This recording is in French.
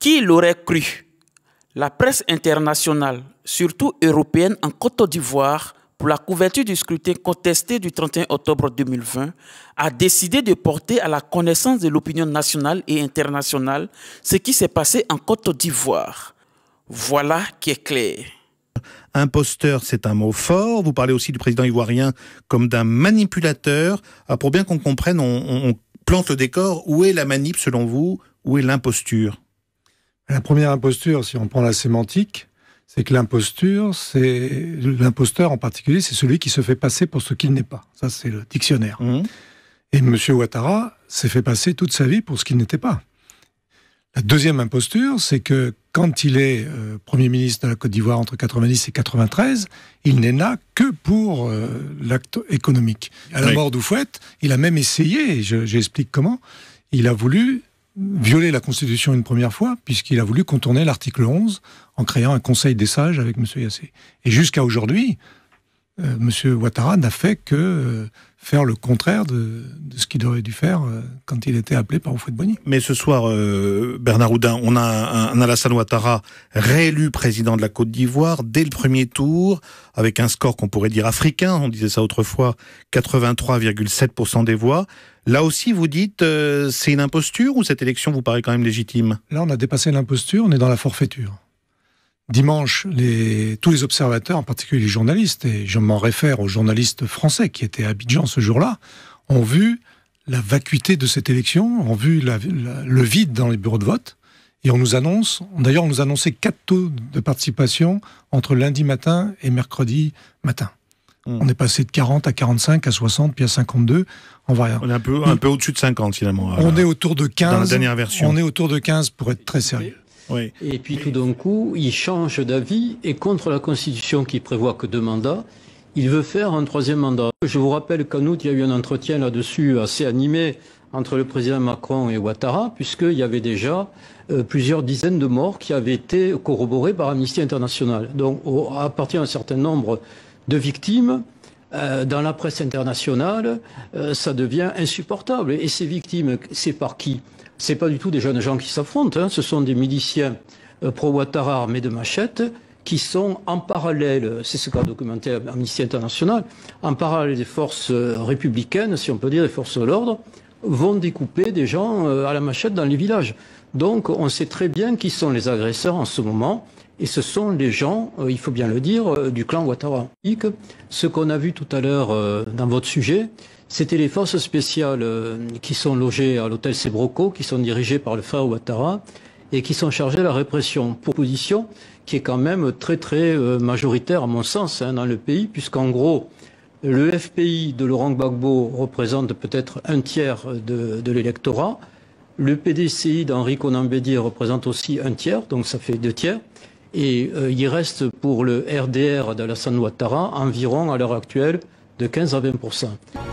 Qui l'aurait cru La presse internationale, surtout européenne en Côte d'Ivoire, pour la couverture du scrutin contesté du 31 octobre 2020, a décidé de porter à la connaissance de l'opinion nationale et internationale ce qui s'est passé en Côte d'Ivoire. Voilà qui est clair. Imposteur, c'est un mot fort. Vous parlez aussi du président ivoirien comme d'un manipulateur. Ah, pour bien qu'on comprenne, on, plante le décor. Où est la manip selon vous Où est l'imposture la première imposture, si on prend la sémantique, c'est que l'imposture, c'est l'imposteur en particulier, c'est celui qui se fait passer pour ce qu'il n'est pas. Ça, c'est le dictionnaire. Mmh. Et M. Ouattara s'est fait passer toute sa vie pour ce qu'il n'était pas. La deuxième imposture, c'est que quand il est euh, Premier ministre de la Côte d'Ivoire entre 90 et 93, il n'est là que pour euh, l'acte économique. À la mort d'Oufouette, il a même essayé, j'explique comment, il a voulu violer la Constitution une première fois, puisqu'il a voulu contourner l'article 11 en créant un Conseil des sages avec M. Yassé. Et jusqu'à aujourd'hui, euh, Monsieur M. Ouattara n'a fait que euh, faire le contraire de, ce qu'il aurait dû faire euh, quand il était appelé par Oufouet Boigny. Mais ce soir, Bernard Houdin, on a un, un, Alassane Ouattara réélu président de la Côte d'Ivoire dès le premier tour, avec un score qu'on pourrait dire africain, on disait ça autrefois, 83,7% des voix. Là aussi, vous dites, c'est une imposture ou cette élection vous paraît quand même légitime Là, on a dépassé l'imposture, on est dans la forfaiture dimanche, les, tous les observateurs, en particulier les journalistes, et je m'en réfère aux journalistes français qui étaient à Abidjan ce jour-là, ont vu la vacuité de cette élection, ont vu le vide dans les bureaux de vote. Et on nous annonce, d'ailleurs, on nous annonçait quatre taux de participation entre lundi matin et mercredi matin. Hmm. On est passé de 40 à 45, à 60, puis à 52. en variant. on est un peu, un peu au-dessus de 50 finalement. On est autour de 15. Dans la dernière version. On est autour de 15 pour être très sérieux. Et puis tout d'un coup, il change d'avis et contre la Constitution qui prévoit que deux mandats, il veut faire un troisième mandat. Je vous rappelle qu'en août, il y a eu un entretien là-dessus assez animé entre le président Macron et Ouattara, puisqu'il y avait déjà euh, plusieurs dizaines de morts qui avaient été corroborées par Amnesty International. Donc, à partir d'un certain nombre de victimes, euh, dans la presse internationale, euh, ça devient insupportable. Et ces victimes, c'est par qui c'est pas du tout des jeunes gens qui s'affrontent, hein. ce sont des miliciens euh, pro-Ouattara armés de machettes qui sont en parallèle, c'est ce qu'a documenté Amnesty International, en parallèle des forces euh, républicaines, si on peut dire, des forces de l'ordre, vont découper des gens euh, à la machette dans les villages. Donc on sait très bien qui sont les agresseurs en ce moment. Et ce sont les gens, euh, il faut bien le dire, euh, du clan Ouattara. Ce qu'on a vu tout à l'heure dans votre sujet, c'était les forces spéciales qui sont logées à l'hôtel Sebroco, qui sont dirigées par le frère Ouattara et qui sont chargées de la répression. Proposition qui est quand même très très majoritaire à mon sens hein, dans le pays, puisqu'en gros, le FPI de Laurent Gbagbo représente peut-être un tiers de, l'électorat. Le PDCI d'Henri Conambédier représente aussi un tiers, donc ça fait deux tiers. Et euh, il reste pour le RDR d'Alassane Ouattara environ à l'heure actuelle de 15 à 20